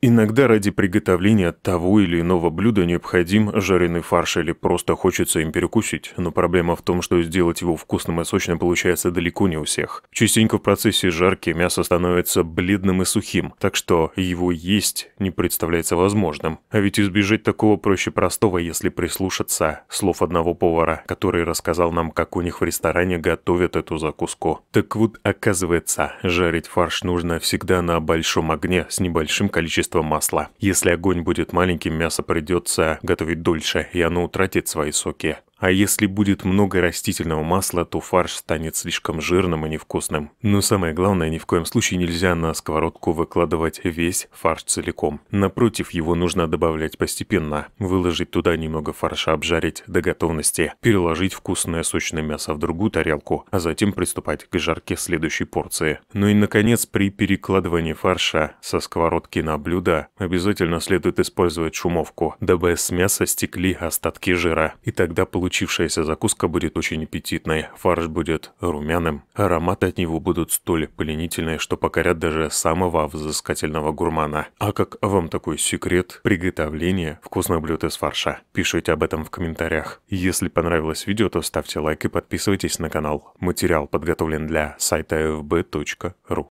Иногда ради приготовления того или иного блюда необходим жареный фарш или просто хочется им перекусить, но проблема в том, что сделать его вкусным и сочным получается далеко не у всех. Частенько в процессе жарки мясо становится бледным и сухим, так что его есть не представляется возможным. А ведь избежать такого проще простого, если прислушаться слов одного повара, который рассказал нам, как у них в ресторане готовят эту закуску. Так вот, оказывается, жарить фарш нужно всегда на большом огне с небольшим количеством количество масла. Если огонь будет маленьким, мясо придется готовить дольше, и оно утратит свои соки. А если будет много растительного масла, то фарш станет слишком жирным и невкусным. Но самое главное, ни в коем случае нельзя на сковородку выкладывать весь фарш целиком. Напротив, его нужно добавлять постепенно. Выложить туда немного фарша, обжарить до готовности. Переложить вкусное сочное мясо в другую тарелку, а затем приступать к жарке следующей порции. Ну и, наконец, при перекладывании фарша со сковородки на блюдо обязательно следует использовать шумовку, дабы с мяса стекли остатки жира. И тогда получится Получившаяся закуска будет очень аппетитной, фарш будет румяным, ароматы от него будут столь пленительные, что покорят даже самого взыскательного гурмана. А как вам такой секрет приготовления вкусных блюд из фарша? Пишите об этом в комментариях. Если понравилось видео, то ставьте лайк и подписывайтесь на канал. Материал подготовлен для сайта fb.ru.